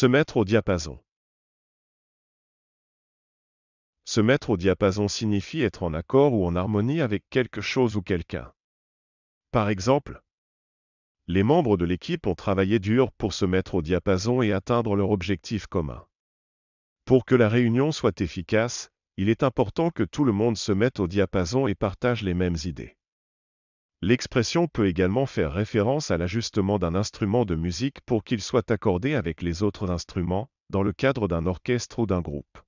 Se mettre au diapason. Se mettre au diapason signifie être en accord ou en harmonie avec quelque chose ou quelqu'un. Par exemple, les membres de l'équipe ont travaillé dur pour se mettre au diapason et atteindre leur objectif commun. Pour que la réunion soit efficace, il est important que tout le monde se mette au diapason et partage les mêmes idées. L'expression peut également faire référence à l'ajustement d'un instrument de musique pour qu'il soit accordé avec les autres instruments, dans le cadre d'un orchestre ou d'un groupe.